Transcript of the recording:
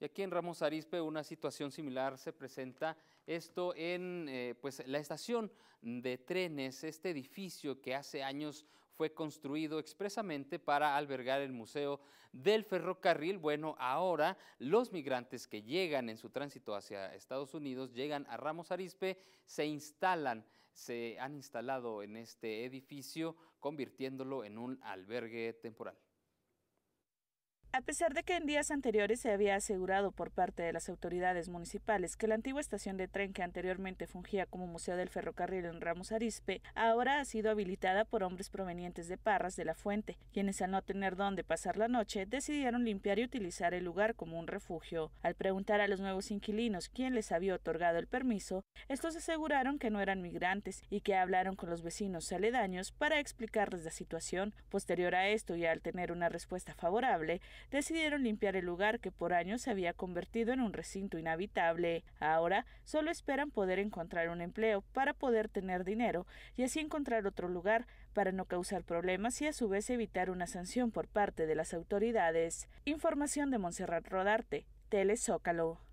Y aquí en Ramos Arizpe una situación similar se presenta, esto en eh, pues, la estación de trenes, este edificio que hace años fue construido expresamente para albergar el Museo del Ferrocarril. Bueno, ahora los migrantes que llegan en su tránsito hacia Estados Unidos, llegan a Ramos Arizpe, se instalan, se han instalado en este edificio, convirtiéndolo en un albergue temporal. A pesar de que en días anteriores se había asegurado por parte de las autoridades municipales que la antigua estación de tren que anteriormente fungía como Museo del Ferrocarril en Ramos Arispe, ahora ha sido habilitada por hombres provenientes de Parras de la Fuente, quienes al no tener dónde pasar la noche decidieron limpiar y utilizar el lugar como un refugio. Al preguntar a los nuevos inquilinos quién les había otorgado el permiso, estos aseguraron que no eran migrantes y que hablaron con los vecinos aledaños para explicarles la situación. Posterior a esto y al tener una respuesta favorable, decidieron limpiar el lugar que por años se había convertido en un recinto inhabitable. Ahora solo esperan poder encontrar un empleo para poder tener dinero y así encontrar otro lugar para no causar problemas y a su vez evitar una sanción por parte de las autoridades. Información de Monserrat Rodarte, Tele Zócalo.